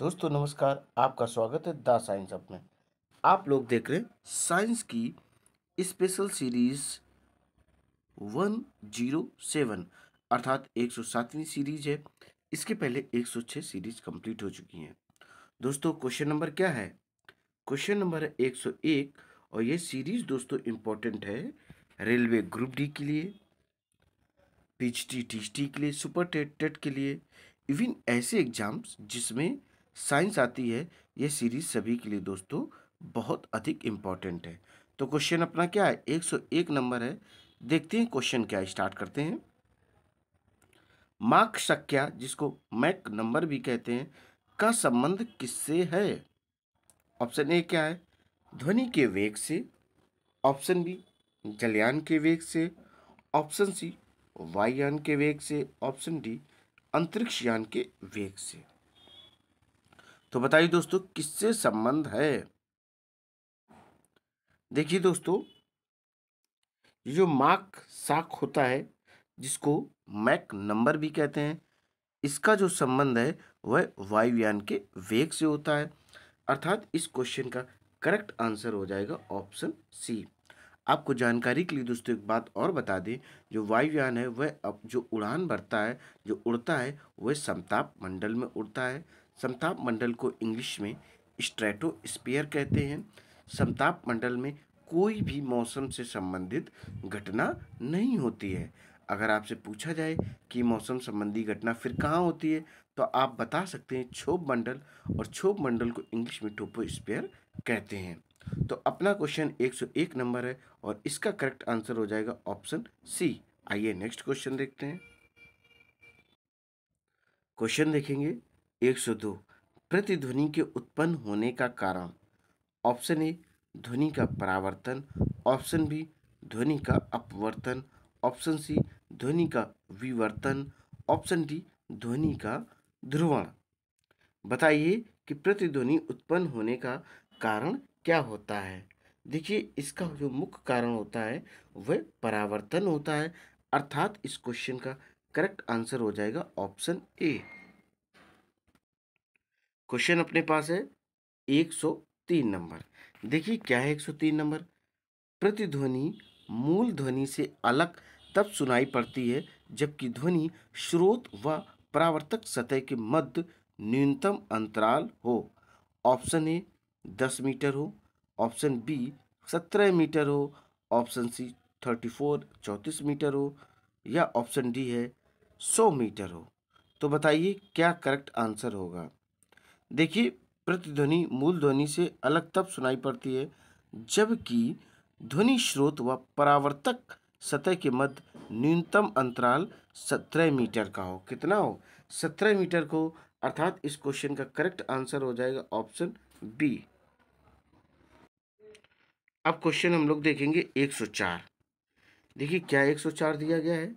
दोस्तों नमस्कार आपका स्वागत है द साइंस अप में आप लोग देख रहे हैं साइंस की special series one zero seven अर्थात एक सौ सातवीं सीरीज है इसके पहले एक सौ छः सीरीज कंप्लीट हो चुकी हैं दोस्तों क्वेश्चन नंबर क्या है क्वेश्चन नंबर है एक सौ एक और ये सीरीज दोस्तों इम्पोर्टेंट है रेलवे ग्रुप डी के लिए पीएचडी टी के लिए सुपर टेट टेट के लिए इवन ऐसे एग्जाम्स जिसमें साइंस आती है ये सीरीज सभी के लिए दोस्तों बहुत अधिक इम्पॉर्टेंट है तो क्वेश्चन अपना क्या है एक सौ एक नंबर है देखते हैं क्वेश्चन क्या है स्टार्ट करते हैं मार्क संख्या जिसको मैक नंबर भी कहते हैं का संबंध किससे है ऑप्शन ए क्या है ध्वनि के वेग से ऑप्शन बी जलयान के वेग से ऑप्शन सी वायुयान के वेग से ऑप्शन डी अंतरिक्ष यान के वेग से तो बताइए दोस्तों किससे संबंध है देखिए दोस्तों ये जो मार्क साक होता है जिसको मैक नंबर भी कहते हैं इसका जो संबंध है वह वायुयान के वेग से होता है अर्थात इस क्वेश्चन का करेक्ट आंसर हो जाएगा ऑप्शन सी आपको जानकारी के लिए दोस्तों एक बात और बता दें जो वायुयान है वह अब जो उड़ान भरता है जो उड़ता है वह समताप मंडल में उड़ता है समताप मंडल को इंग्लिश में स्ट्रेटो स्पेयर कहते हैं समताप मंडल में कोई भी मौसम से संबंधित घटना नहीं होती है अगर आपसे पूछा जाए कि मौसम संबंधी घटना फिर कहाँ होती है तो आप बता सकते हैं क्षोभ मंडल और क्षोभ मंडल को इंग्लिश में टोपो स्पेयर कहते हैं तो अपना क्वेश्चन 101 नंबर है और इसका करेक्ट आंसर हो जाएगा ऑप्शन सी आइए नेक्स्ट क्वेश्चन देखते हैं क्वेश्चन देखेंगे एक सौ दो प्रतिध्वनि के उत्पन्न होने का कारण ऑप्शन ए ध्वनि का परावर्तन ऑप्शन बी ध्वनि का अपवर्तन ऑप्शन सी ध्वनि का विवर्तन ऑप्शन डी ध्वनि का ध्रुवण बताइए कि प्रतिध्वनि उत्पन्न होने का कारण क्या होता है देखिए इसका जो मुख्य कारण होता है वह परावर्तन होता है अर्थात इस क्वेश्चन का करेक्ट आंसर हो जाएगा ऑप्शन ए क्वेश्चन अपने पास है 103 नंबर देखिए क्या है 103 नंबर प्रतिध्वनि मूल ध्वनि से अलग तब सुनाई पड़ती है जबकि ध्वनि स्रोत व परावर्तक सतह के मध्य न्यूनतम अंतराल हो ऑप्शन ए दस मीटर हो ऑप्शन बी सत्रह मीटर हो ऑप्शन सी थर्टी फोर चौंतीस मीटर हो या ऑप्शन डी है सौ मीटर हो तो बताइए क्या करेक्ट आंसर होगा देखिए प्रतिध्वनि मूल ध्वनि से अलग तब सुनाई पड़ती है जबकि ध्वनि स्रोत व परावर्तक सतह के मध्य न्यूनतम अंतराल सत्रह मीटर का हो कितना हो सत्रह मीटर को अर्थात इस क्वेश्चन का करेक्ट आंसर हो जाएगा ऑप्शन बी अब क्वेश्चन हम लोग देखेंगे 104 देखिए क्या 104 दिया गया है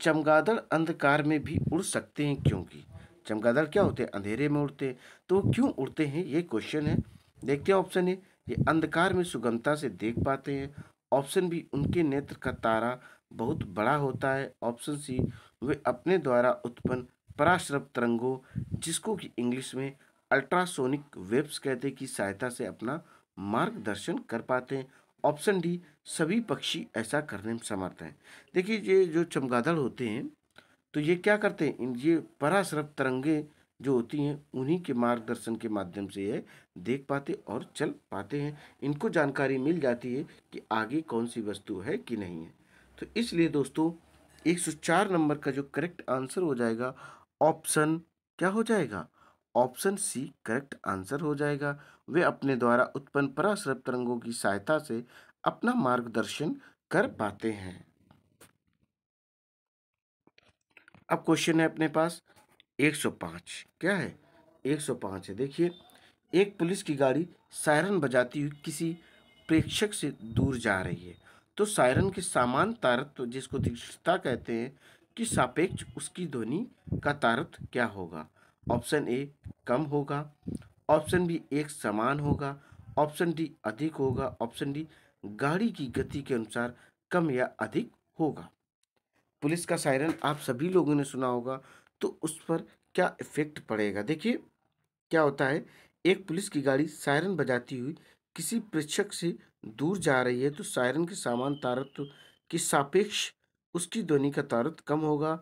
चमगादड़ अंधकार में भी उड़ सकते हैं क्योंकि चमगादड़ क्या हम्म। होते हैं अंधेरे में उड़ते हैं तो क्यों उड़ते हैं ये क्वेश्चन है देखते हैं ऑप्शन है ये अंधकार में सुगमता से देख पाते हैं ऑप्शन बी उनके नेत्र का तारा बहुत बड़ा होता है ऑप्शन सी वे अपने द्वारा उत्पन्न पराश्रव तरंगों जिसको कि इंग्लिश में अल्ट्रासोनिक वेब्स कहते की सहायता से अपना मार्गदर्शन कर पाते हैं ऑप्शन डी सभी पक्षी ऐसा करने में समर्थ हैं देखिए ये जो चमगादड़ होते हैं तो ये क्या करते हैं ये परासरप तरंगे जो होती हैं उन्हीं के मार्गदर्शन के माध्यम से ये देख पाते और चल पाते हैं इनको जानकारी मिल जाती है कि आगे कौन सी वस्तु है कि नहीं है तो इसलिए दोस्तों चार नंबर का जो करेक्ट आंसर हो जाएगा ऑप्शन क्या हो जाएगा ऑप्शन सी करेक्ट आंसर हो जाएगा वे अपने द्वारा उत्पन्न परासरप तरंगों की सहायता से अपना मार्गदर्शन कर पाते हैं अब क्वेश्चन है अपने पास 105 क्या है 105 है देखिए एक पुलिस की गाड़ी सायरन बजाती हुई किसी प्रेक्षक से दूर जा रही है तो सायरन के सामान तारत्व जिसको दृष्टता कहते हैं कि सापेक्ष उसकी ध्वनि का तारत्व क्या होगा ऑप्शन ए कम होगा ऑप्शन बी एक समान होगा ऑप्शन डी अधिक होगा ऑप्शन डी गाड़ी की गति के अनुसार कम या अधिक होगा पुलिस का सायरन आप सभी लोगों ने सुना होगा तो उस पर क्या इफेक्ट पड़ेगा देखिए क्या होता है एक पुलिस की गाड़ी सायरन बजाती हुई किसी प्रेक्षक से दूर जा रही है तो सायरन के सामान तारत्व के सापेक्ष उसकी ध्वनि का तारत्व कम होगा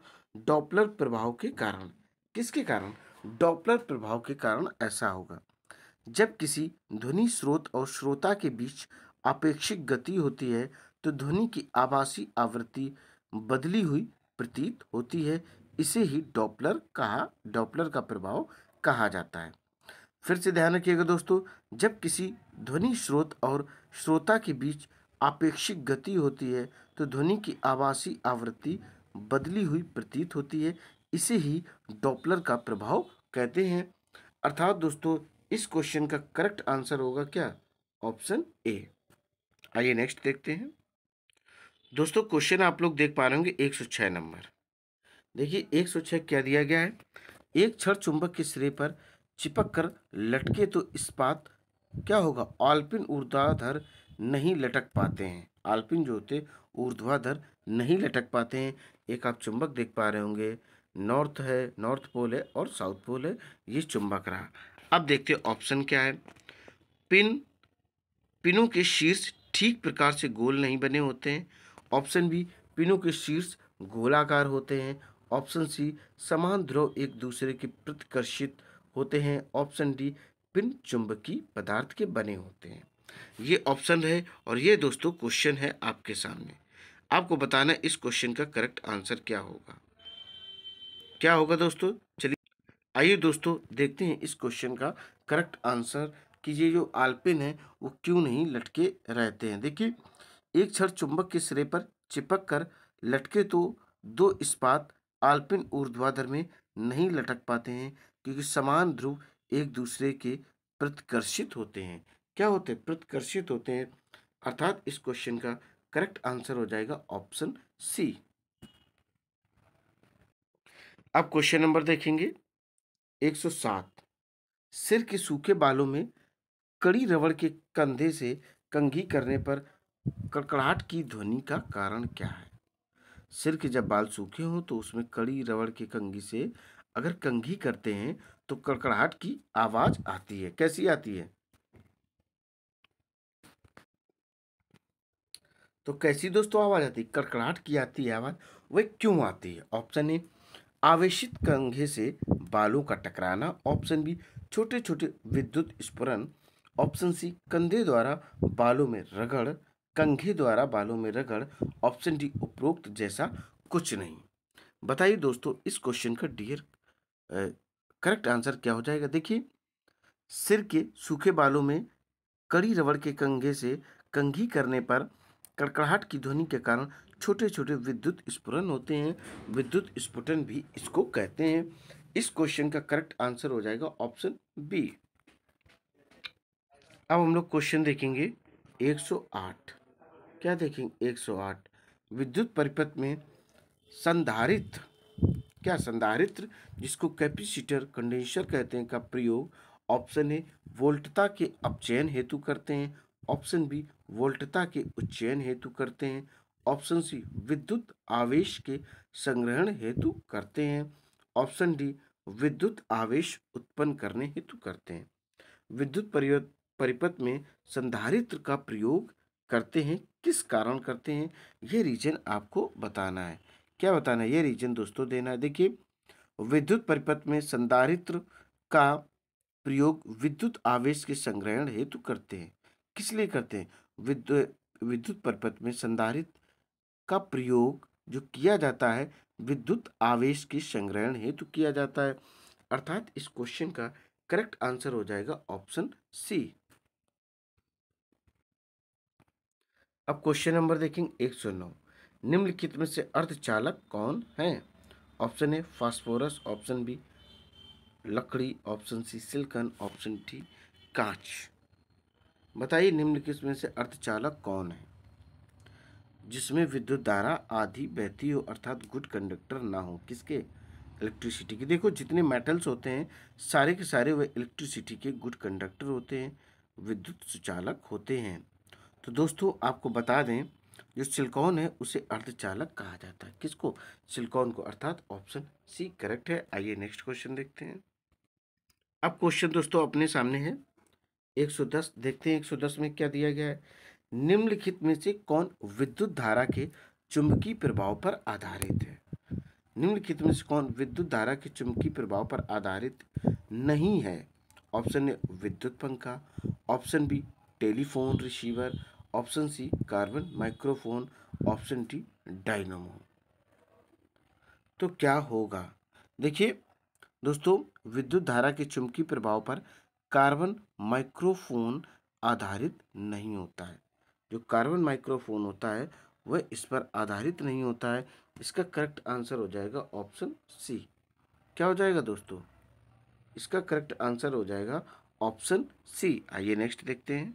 डॉपलर प्रभाव के कारण किसके कारण डॉपलर प्रभाव के कारण ऐसा होगा जब किसी ध्वनि स्रोत और श्रोता के बीच अपेक्षिक गति होती है तो ध्वनि की आभासी आवृत्ति बदली हुई प्रतीत होती है इसे ही डॉपलर कहा डॉपलर का प्रभाव कहा जाता है फिर से ध्यान रखिएगा दोस्तों जब किसी ध्वनि स्रोत और श्रोता के बीच आपेक्षिक गति होती है तो ध्वनि की आवासीय आवृत्ति बदली हुई प्रतीत होती है इसे ही डॉपलर का प्रभाव कहते हैं अर्थात दोस्तों इस क्वेश्चन का करेक्ट आंसर होगा क्या ऑप्शन ए आइए नेक्स्ट देखते हैं दोस्तों क्वेश्चन आप लोग देख पा रहे होंगे एक सौ छः नंबर देखिए एक सौ छः क्या दिया गया है एक छड़ चुंबक के सिरे पर चिपक कर लटके तो इस्पात क्या होगा आल्पिन ऊर्ध्वाधर नहीं लटक पाते हैं आल्पिन जो होते ऊर्ध्वाधर नहीं लटक पाते हैं एक आप चुंबक देख पा रहे होंगे नॉर्थ है नॉर्थ पोल है और साउथ पोल है ये चुंबक रहा अब देखते हैं ऑप्शन क्या है पिन पिनों के शीर्ष ठीक प्रकार से गोल नहीं बने होते हैं ऑप्शन बी पिनों के शीर्ष गोलाकार होते हैं ऑप्शन सी समान ध्रुव एक दूसरे के प्रतिकर्षित होते हैं ऑप्शन डी पिन चुंबकीय पदार्थ के बने होते हैं ये ऑप्शन है और ये दोस्तों क्वेश्चन है आपके सामने आपको बताना इस क्वेश्चन का करेक्ट आंसर क्या होगा क्या होगा दोस्तों चलिए आइए दोस्तों देखते हैं इस क्वेश्चन का करेक्ट आंसर कि ये जो आलपिन है वो क्यों नहीं लटके रहते हैं देखिए एक क्षण चुंबक के सिरे पर चिपक कर लटके तो दो इस्पात आल्पिन ऊर्ध्वाधर में नहीं लटक पाते हैं क्योंकि समान ध्रुव एक दूसरे के प्रतिकर्षित होते हैं क्या होते हैं प्रतिकर्षित होते हैं अर्थात इस क्वेश्चन का करेक्ट आंसर हो जाएगा ऑप्शन सी अब क्वेश्चन नंबर देखेंगे 107 सिर के सूखे बालों में कड़ी रबड़ के कंधे से कंघी करने पर कड़कड़ाहट की ध्वनि का कारण क्या है सिर के जब बाल सूखे हों तो उसमें कड़ी रबड़ के कंघी से अगर कंघी करते हैं तो कड़कड़ाहट की आवाज आती है कैसी आती है तो कैसी दोस्तों आवाज आती है कड़कड़ाहट की आती है आवाज वह क्यों आती है ऑप्शन ए आवेशित कंघे से बालों का टकराना ऑप्शन बी छोटे छोटे विद्युत स्फुरन ऑप्शन सी कंधे द्वारा बालों में रगड़ कंघे द्वारा बालों में रगड़ ऑप्शन डी उपरोक्त जैसा कुछ नहीं बताइए दोस्तों इस क्वेश्चन का डियर करेक्ट आंसर क्या हो जाएगा देखिए सिर के सूखे बालों में कड़ी रबड़ के कंघे से कंघी करने पर कड़कड़ाहट की ध्वनि के कारण छोटे छोटे विद्युत स्फुरन होते हैं विद्युत स्फुटन भी इसको कहते हैं इस क्वेश्चन का करेक्ट आंसर हो जाएगा ऑप्शन बी अब हम लोग क्वेश्चन देखेंगे 108 क्या देखेंगे 108 विद्युत परिपथ में संधारित्र क्या संधारित्र जिसको कैपेसिटर कंडेंसर कहते हैं का प्रयोग ऑप्शन ए वोल्टता के अपचयन हेतु करते हैं ऑप्शन बी वोल्टता के उच्चयन हेतु करते हैं ऑप्शन सी विद्युत आवेश के संग्रहण हेतु करते हैं ऑप्शन डी विद्युत आवेश उत्पन्न करने हेतु करते हैं विद्युत परिपथ में संधारित्र का प्रयोग करते हैं किस कारण करते हैं ये रीजन आपको बताना है क्या बताना है ये रीजन दोस्तों देना है देखिए विद्युत परिपथ में संधारित्र का प्रयोग विद्युत आवेश के संग्रहण हेतु करते हैं किस लिए करते हैं विद्युत विद्युत परिपथ में संधारित का प्रयोग जो किया जाता है विद्युत आवेश के संग्रहण हेतु किया जाता है अर्थात इस क्वेश्चन का करेक्ट आंसर हो जाएगा ऑप्शन सी अब क्वेश्चन नंबर देखेंगे एक सौ नौ निम्नलिखित में से अर्धचालक कौन हैं option A phosphorus option B लकड़ी option C silicon option D कांच बताइए निम्नलिखित में से अर्धचालक कौन है जिसमें विद्युत धारा आधी बहती हो अर्थात गुड कंडक्टर ना हो किसके इलेक्ट्रिसिटी के देखो जितने मेटल्स होते हैं सारे के सारे वह इलेक्ट्रिसिटी के गुड कंडक्टर होते हैं विद्युत सुचालक होते हैं तो दोस्तों आपको बता दें जो सिलकॉन है उसे अर्धचालक कहा जाता है किसको सिलकॉन को अर्थात ऑप्शन सी करेक्ट है आइए नेक्स्ट क्वेश्चन देखते हैं अब क्वेश्चन दोस्तों अपने सामने है 110 देखते हैं 110 में क्या दिया गया है निम्नलिखित में से कौन विद्युत धारा के चुंबकीय प्रभाव पर आधारित है निम्नलिखित में से कौन विद्युत धारा के चुंबकीय प्रभाव पर आधारित नहीं है ऑप्शन ए विद्युत पंखा option B telephone receiver option C carbon microphone option D dynamo तो क्या होगा देखिए दोस्तों विद्युत धारा के चुंबकीय प्रभाव पर कार्बन माइक्रोफोन आधारित नहीं होता है जो कार्बन माइक्रोफोन होता है वह इस पर आधारित नहीं होता है इसका करेक्ट आंसर हो जाएगा ऑप्शन सी क्या हो जाएगा दोस्तों इसका करेक्ट आंसर हो जाएगा ऑप्शन सी आइए नेक्स्ट देखते हैं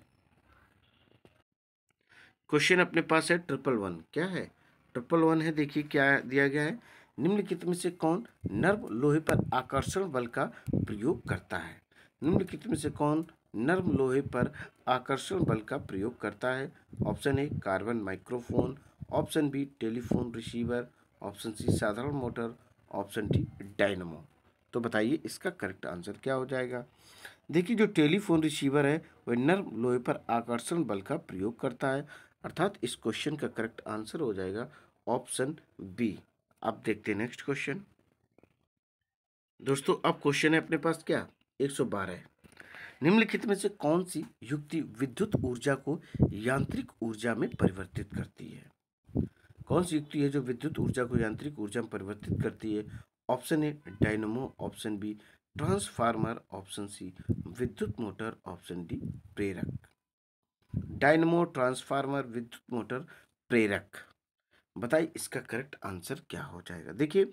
क्वेश्चन अपने पास है ट्रिपल वन क्या है ट्रिपल वन है देखिए क्या दिया गया है निम्नलिखित में से कौन नर्व लोहे पर आकर्षण बल का प्रयोग करता है निम्नलिखित में से कौन नर्म लोहे पर आकर्षण बल का प्रयोग करता है option A carbon microphone option B telephone receiver option C साधारण मोटर ऑप्शन डी डायनमो तो बताइए इसका करेक्ट आंसर क्या हो जाएगा देखिए जो टेलीफोन रिसीवर है वह नर्म लोहे पर आकर्षण बल का प्रयोग करता है अर्थात इस क्वेश्चन का करेक्ट आंसर हो जाएगा ऑप्शन बी आप देखते हैं नेक्स्ट क्वेश्चन दोस्तों अब क्वेश्चन है अपने पास क्या 112 है निम्नलिखित में से कौन सी युक्ति विद्युत ऊर्जा को यांत्रिक ऊर्जा में परिवर्तित करती है कौन सी युक्ति है जो विद्युत ऊर्जा को यांत्रिक ऊर्जा में परिवर्तित करती है option A dynamo option B transformer option C विद्युत मोटर ऑप्शन डी प्रेरक डायनमो ट्रांसफार्मर विद्युत मोटर प्रेरक बताइए इसका करेक्ट आंसर क्या हो जाएगा देखिए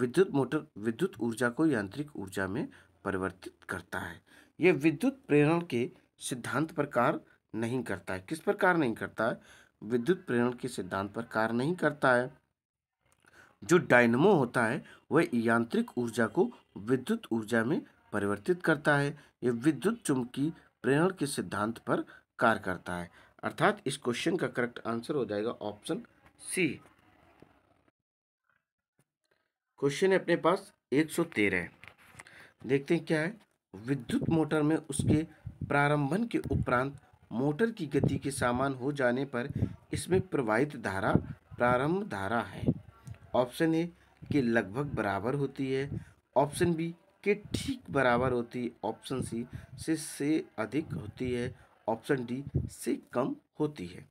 विद्युत मोटर विद्युत ऊर्जा को यांत्रिक ऊर्जा में परिवर्तित करता है यह विद्युत प्रेरण के सिद्धांत पर कार्य नहीं करता है किस प्रकार नहीं करता है विद्युत प्रेरण के सिद्धांत पर कार्य नहीं करता है जो डायनमो होता है वह यांत्रिक ऊर्जा को विद्युत ऊर्जा में परिवर्तित करता है यह विद्युत चुंबकीय प्रेरण के सिद्धांत पर कार्य करता है अर्थात इस क्वेश्चन का करेक्ट आंसर हो जाएगा ऑप्शन सी क्वेश्चन है अपने पास 113 देखते हैं क्या है विद्युत मोटर में उसके प्रारंभन के उपरांत मोटर की गति के सामान हो जाने पर इसमें प्रवाहित धारा प्रारंभ धारा है ऑप्शन ए के लगभग बराबर होती है ऑप्शन बी के ठीक बराबर होती है ऑप्शन सी से से अधिक होती है ऑप्शन डी से कम होती है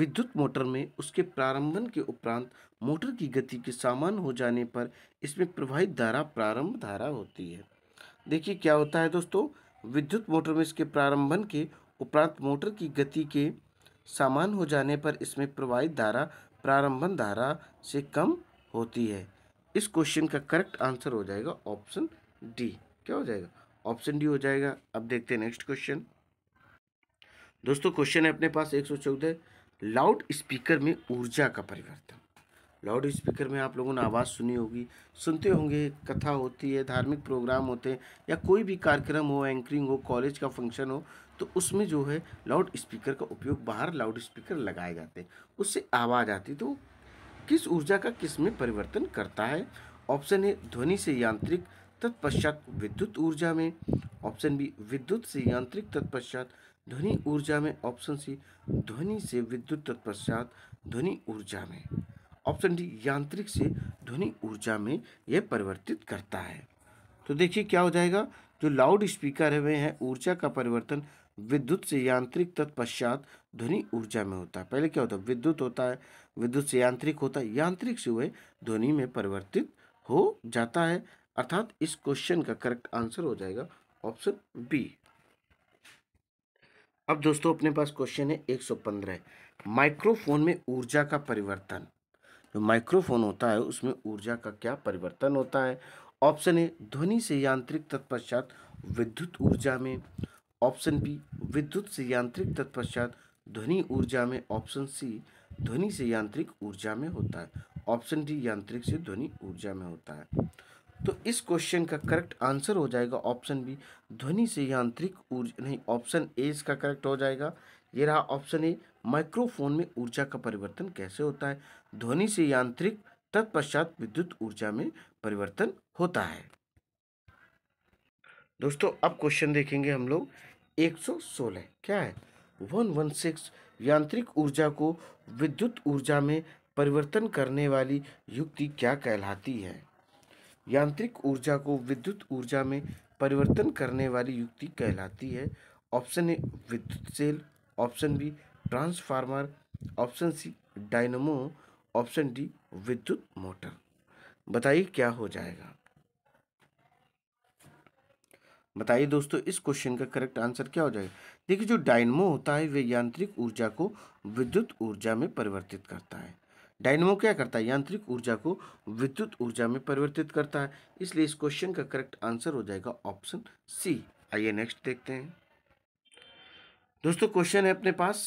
विद्युत मोटर में उसके प्रारंभन के उपरांत मोटर की गति के सामान हो जाने पर इसमें प्रवाहित धारा प्रारंभ धारा होती है देखिए क्या होता है दोस्तों विद्युत मोटर में इसके प्रारंभन के उपरांत मोटर की गति के सामान हो जाने पर इसमें प्रवाहित धारा प्रारंभन धारा से कम होती है इस क्वेश्चन का करेक्ट आंसर हो जाएगा ऑप्शन डी क्या हो जाएगा ऑप्शन डी हो जाएगा अब देखते हैं नेक्स्ट क्वेश्चन दोस्तों क्वेश्चन है अपने पास एक सौ चौदह लाउड स्पीकर में ऊर्जा का परिवर्तन लाउड स्पीकर में आप लोगों ने आवाज़ सुनी होगी सुनते होंगे कथा होती है धार्मिक प्रोग्राम होते हैं या कोई भी कार्यक्रम हो एंकरिंग हो कॉलेज का फंक्शन हो तो उसमें जो है लाउड स्पीकर का उपयोग बाहर लाउड स्पीकर लगाए जाते हैं उससे आवाज़ आती तो किस ऊर्जा का किस में परिवर्तन करता है ऑप्शन ए ध्वनि से यांत्रिक तत्पश्चात विद्युत ऊर्जा में ऑप्शन बी विद्युत से यांत्रिक तत्पश्चात ध्वनि ऊर्जा में ऑप्शन सी ध्वनि से विद्युत तत्पश्चात ध्वनि ऊर्जा में ऑप्शन डी यांत्रिक से ध्वनि ऊर्जा में यह परिवर्तित करता है तो देखिए क्या हो जाएगा जो लाउड स्पीकर है वे हैं ऊर्जा का परिवर्तन विद्युत से यांत्रिक तत्पश्चात ध्वनि ऊर्जा में होता है पहले क्या होता है विद्युत होता है विद्युत से यांत्रिक होता है यांत्रिक से वह ध्वनि में परिवर्तित हो जाता है अर्थात इस क्वेश्चन का करेक्ट आंसर हो जाएगा ऑप्शन बी अब दोस्तों अपने पास क्वेश्चन है एक सौ पंद्रह माइक्रोफोन में ऊर्जा का परिवर्तन जो माइक्रोफोन होता है उसमें ऊर्जा का क्या परिवर्तन होता है ऑप्शन ए ध्वनि से यांत्रिक तत्पश्चात विद्युत ऊर्जा में ऑप्शन बी विद्युत से यांत्रिक तत्पश्चात ध्वनि ऊर्जा में ऑप्शन सी ध्वनि से यांत्रिक ऊर्जा में होता है ऑप्शन डी यांत्रिक से ध्वनि ऊर्जा में होता है तो इस क्वेश्चन का करेक्ट आंसर हो जाएगा ऑप्शन बी ध्वनि से यांत्रिक ऊर्जा नहीं ऑप्शन ए इसका करेक्ट हो जाएगा ये रहा ऑप्शन ए माइक्रोफोन में ऊर्जा का परिवर्तन कैसे होता है ध्वनि से यांत्रिक तत्पश्चात विद्युत ऊर्जा में परिवर्तन होता है दोस्तों अब क्वेश्चन देखेंगे हम लोग 116 क्या है 116 यांत्रिक ऊर्जा को विद्युत ऊर्जा में परिवर्तन करने वाली युक्ति क्या कहलाती है यांत्रिक ऊर्जा को विद्युत ऊर्जा में परिवर्तन करने वाली युक्ति कहलाती है ऑप्शन ए विद्युत cell option B transformer option C dynamo option D विद्युत मोटर बताइए क्या हो जाएगा बताइए दोस्तों इस क्वेश्चन का करेक्ट आंसर क्या हो जाएगा देखिए जो डायनमो होता है वे यांत्रिक ऊर्जा को विद्युत ऊर्जा में परिवर्तित करता है डायनमो क्या करता है यांत्रिक ऊर्जा को विद्युत ऊर्जा में परिवर्तित करता है इसलिए इस क्वेश्चन का करेक्ट आंसर हो जाएगा ऑप्शन सी आइए नेक्स्ट देखते हैं दोस्तों क्वेश्चन है अपने पास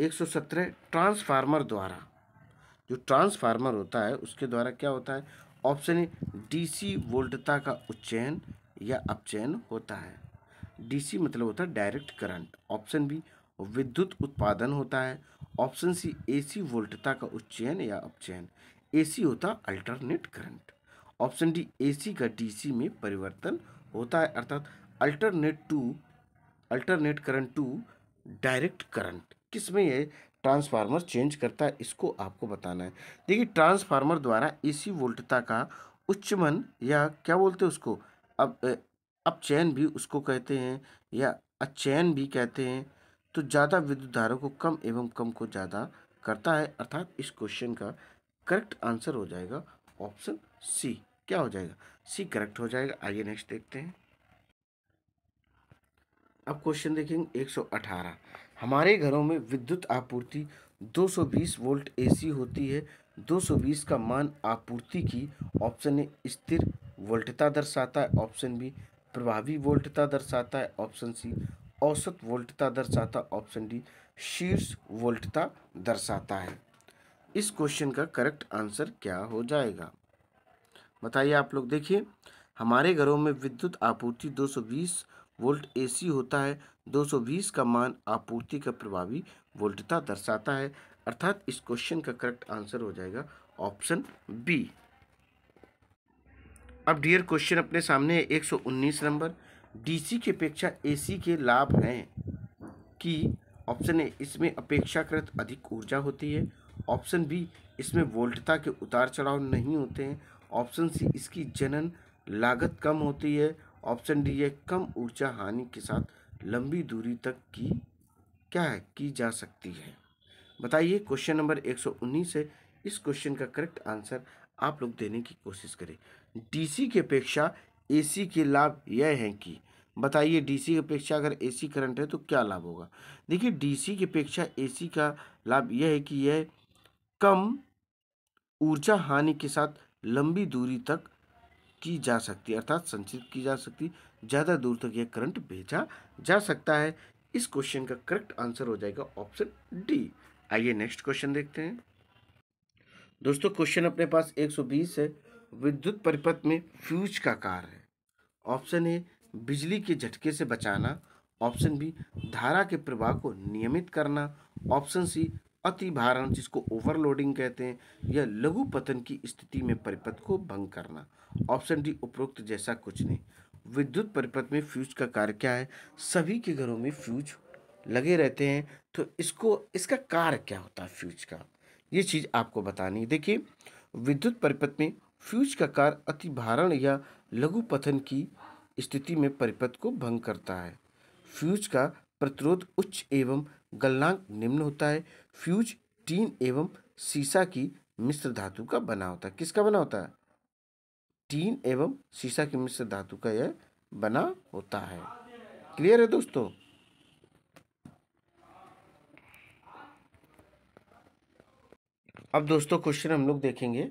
117 ट्रांसफार्मर द्वारा जो ट्रांसफार्मर होता है उसके द्वारा क्या होता है ऑप्शन ए डीसी वोल्टता का उच्चयन या अपचयन होता है डीसी मतलब होता है डायरेक्ट करंट ऑप्शन बी विद्युत उत्पादन होता है ऑप्शन सी एसी वोल्टता का उच्चयन या अपचयन एसी होता alternate current option D AC का डीसी में परिवर्तन होता है अर्थात alternate to alternate current to direct current किस में यह ट्रांसफार्मर चेंज करता है इसको आपको बताना है देखिए ट्रांसफार्मर द्वारा एसी वोल्टता का उच्चमन या क्या बोलते हैं उसको अब अपचयन भी उसको कहते हैं या अचयन भी कहते हैं तो ज़्यादा विद्युत धारा को कम एवं कम को ज़्यादा करता है अर्थात इस क्वेश्चन का करेक्ट आंसर हो जाएगा ऑप्शन सी क्या हो जाएगा सी करेक्ट हो जाएगा आइए नेक्स्ट देखते हैं अब क्वेश्चन देखेंगे 118 हमारे घरों में विद्युत आपूर्ति 220 वोल्ट एसी होती है 220 का मान आपूर्ति की ऑप्शन ए स्थिर वोल्टता दर्शाता है ऑप्शन बी प्रभावी वोल्टता दर्शाता है ऑप्शन सी औसत वोल्टता दर्शाता ऑप्शन डी शीर्ष वोल्टता दर्शाता है इस क्वेश्चन का करेक्ट आंसर क्या हो जाएगा बताइए आप लोग देखिए हमारे घरों में विद्युत आपूर्ति 220 वोल्ट एसी होता है 220 का मान आपूर्ति का प्रभावी वोल्टता दर्शाता है अर्थात इस क्वेश्चन का करेक्ट आंसर हो जाएगा ऑप्शन बी अब डियर क्वेश्चन अपने सामने है 119 नंबर डीसी की अपेक्षा एसी के लाभ हैं कि ऑप्शन ए इसमें अपेक्षाकृत अधिक ऊर्जा होती है ऑप्शन बी इसमें वोल्टता के उतार चढ़ाव नहीं होते हैं ऑप्शन सी इसकी जनन लागत कम होती है ऑप्शन डी है कम ऊर्जा हानि के साथ लंबी दूरी तक की क्या है की जा सकती है बताइए क्वेश्चन नंबर 119 है इस क्वेश्चन का करेक्ट आंसर आप लोग देने की कोशिश करें डीसी की अपेक्षा एसी के लाभ यह हैं कि बताइए डीसी की अपेक्षा अगर एसी करंट है तो क्या लाभ होगा देखिए डीसी की अपेक्षा एसी का लाभ यह है कि यह कम ऊर्जा हानि के साथ लंबी दूरी तक की जा सकती है अर्थात संचित की जा सकती ज़्यादा दूर तक यह करंट भेजा जा सकता है इस क्वेश्चन का करेक्ट आंसर हो जाएगा ऑप्शन डी आइए नेक्स्ट क्वेश्चन देखते हैं दोस्तों क्वेश्चन अपने पास 120 है विद्युत परिपथ में फ्यूज का कार्य है ऑप्शन है बिजली के झटके से बचाना ऑप्शन बी धारा के प्रवाह को नियमित करना ऑप्शन सी अति भारण जिसको ओवरलोडिंग कहते हैं या लघु पतन की स्थिति में परिपथ को भंग करना ऑप्शन डी उपरोक्त जैसा कुछ नहीं विद्युत परिपथ में फ्यूज का कार्य क्या है सभी के घरों में फ्यूज लगे रहते हैं तो इसको इसका कार्य क्या होता है फ्यूज का ये चीज़ आपको बतानी है देखिए विद्युत परिपथ में फ्यूज का कार्य अति भारण या लघु पतन की स्थिति में परिपथ को भंग करता है फ्यूज का प्रतिरोध उच्च एवं गलनांक निम्न होता है फ्यूज टीन एवं सीसा की मिश्र धातु का बना होता है किसका बना होता है टीन एवं सीसा की मिश्र धातु का यह बना होता है क्लियर है दोस्तों अब दोस्तों क्वेश्चन हम लोग देखेंगे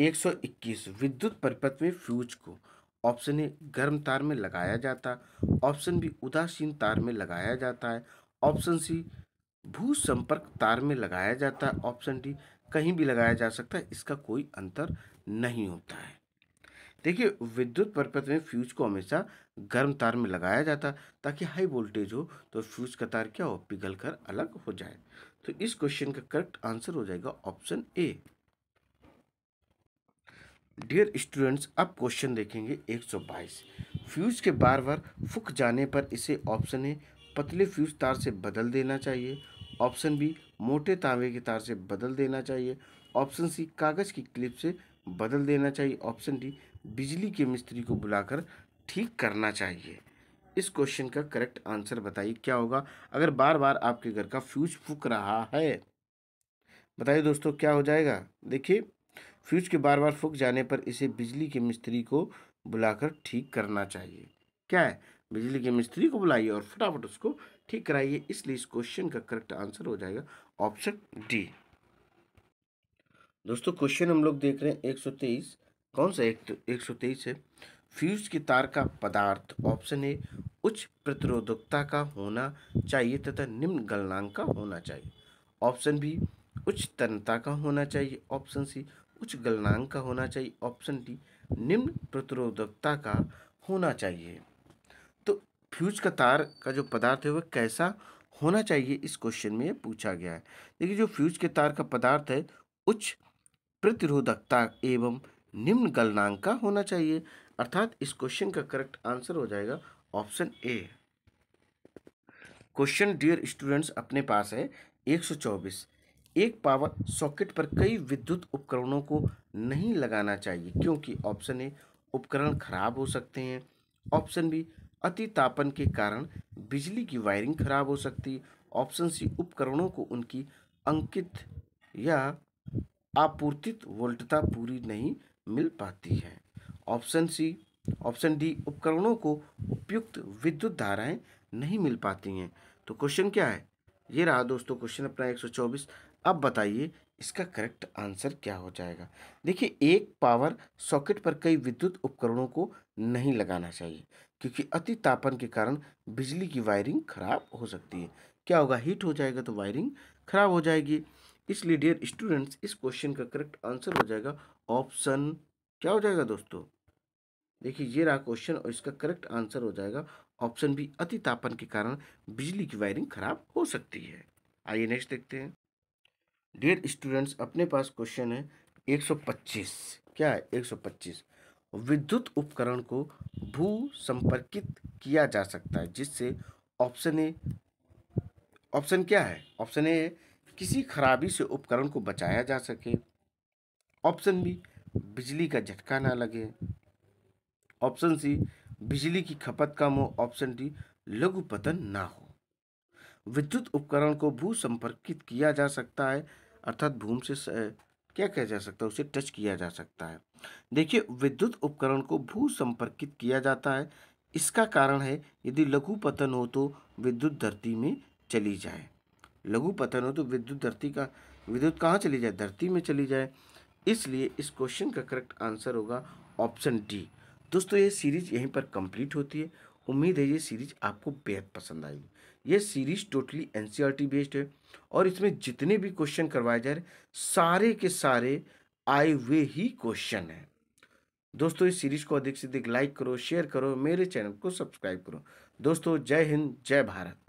121 विद्युत परिपथ में फ्यूज को ऑप्शन ए गर्म तार में लगाया जाता ऑप्शन बी उदासीन तार में लगाया जाता है ऑप्शन सी भू संपर्क तार में लगाया जाता है ऑप्शन डी कहीं भी लगाया जा सकता है इसका कोई अंतर नहीं होता है देखिए विद्युत परिपथ में फ्यूज को हमेशा गर्म तार में लगाया जाता ताकि हाई वोल्टेज हो तो फ्यूज का तार क्या हो पिघल कर अलग हो जाए तो इस क्वेश्चन का करेक्ट आंसर हो जाएगा ऑप्शन ए डियर स्टूडेंट्स अब क्वेश्चन देखेंगे 122 फ्यूज के बार बार फुक जाने पर इसे ऑप्शन ए पतले फ्यूज तार से बदल देना चाहिए ऑप्शन बी मोटे तांबे के तार से बदल देना चाहिए ऑप्शन सी कागज़ की क्लिप से बदल देना चाहिए ऑप्शन डी बिजली के मिस्त्री को बुलाकर ठीक करना चाहिए इस क्वेश्चन का करेक्ट आंसर बताइए क्या होगा अगर बार बार आपके घर का फ्यूज फूक रहा है बताइए दोस्तों क्या हो जाएगा देखिए फ्यूज के बार बार फूक जाने पर इसे बिजली के मिस्त्री को बुलाकर ठीक करना चाहिए क्या है बिजली के मिस्त्री को बुलाइए और फटाफट उसको ठीक कराइए इसलिए इस क्वेश्चन का करेक्ट आंसर हो जाएगा ऑप्शन डी दोस्तों क्वेश्चन हम लोग देख रहे हैं तेईस कौन सा एक, तो एक सौ तेईस है फ्यूज के तार का पदार्थ ऑप्शन ए उच्च प्रतिरोधकता का होना चाहिए तथा निम्न गलनांक का होना चाहिए ऑप्शन बी उच्च तनता का होना चाहिए ऑप्शन सी उच्च गलनांक का होना चाहिए ऑप्शन डी निम्न प्रतिरोधकता का होना चाहिए तो फ्यूज का तार का जो पदार्थ है वह कैसा होना चाहिए इस क्वेश्चन में पूछा गया है देखिए जो फ्यूज के तार का पदार्थ है उच्च प्रतिरोधकता एवं निम्न गलनांक का होना चाहिए अर्थात इस क्वेश्चन का करेक्ट आंसर हो जाएगा option A question dear students अपने पास है 124 एक पावर सॉकेट पर कई विद्युत उपकरणों को नहीं लगाना चाहिए क्योंकि ऑप्शन ए उपकरण खराब हो सकते हैं ऑप्शन बी अति तापन के कारण बिजली की वायरिंग खराब हो सकती है ऑप्शन सी उपकरणों को उनकी अंकित या आपूर्तित वोल्टता पूरी नहीं मिल पाती है ऑप्शन सी ऑप्शन डी उपकरणों को उपयुक्त विद्युत धाराएं नहीं मिल पाती हैं तो क्वेश्चन क्या है ये रहा दोस्तों क्वेश्चन अपना चौबीस अब बताइए इसका करेक्ट आंसर क्या हो जाएगा देखिए एक पावर सॉकेट पर कई विद्युत उपकरणों को नहीं लगाना चाहिए क्योंकि अति तापन के कारण बिजली की वायरिंग खराब हो सकती है क्या होगा हीट हो जाएगा तो वायरिंग खराब हो जाएगी इसलिए डियर स्टूडेंट्स इस क्वेश्चन का करेक्ट आंसर हो जाएगा ऑप्शन क्या हो जाएगा दोस्तों देखिए ये रहा क्वेश्चन और इसका करेक्ट आंसर हो जाएगा ऑप्शन बी अति तापन के कारण बिजली की वायरिंग खराब हो सकती है आइए नेक्स्ट देखते हैं डेढ़ स्टूडेंट्स अपने पास क्वेश्चन है 125 क्या है 125 विद्युत उपकरण को भू संपर्कित किया जा सकता है जिससे ऑप्शन ए ऑप्शन क्या है ऑप्शन ए किसी खराबी से उपकरण को बचाया जा सके ऑप्शन बी बिजली का झटका ना लगे ऑप्शन सी बिजली की खपत कम हो ऑप्शन डी लघु पतन ना हो विद्युत उपकरण को भू संपर्कित किया जा सकता है अर्थात भूम से क्या कह जा सकता है उसे टच किया जा सकता है देखिए विद्युत उपकरण को भू संपर्कित किया जाता है इसका कारण है यदि लघु पतन हो तो विद्युत धरती में चली जाए लघु पतन हो तो विद्युत धरती का विद्युत कहाँ चली जाए धरती में चली जाए इसलिए इस क्वेश्चन का करेक्ट आंसर होगा ऑप्शन डी दोस्तों ये सीरीज यहीं पर कंप्लीट होती है उम्मीद है ये सीरीज आपको बेहद पसंद आएगी ये सीरीज टोटली एन बेस्ड है और इसमें जितने भी क्वेश्चन करवाए जा रहे सारे के सारे आए हुए ही क्वेश्चन हैं दोस्तों इस सीरीज को अधिक से अधिक लाइक करो शेयर करो मेरे चैनल को सब्सक्राइब करो दोस्तों जय हिंद जय भारत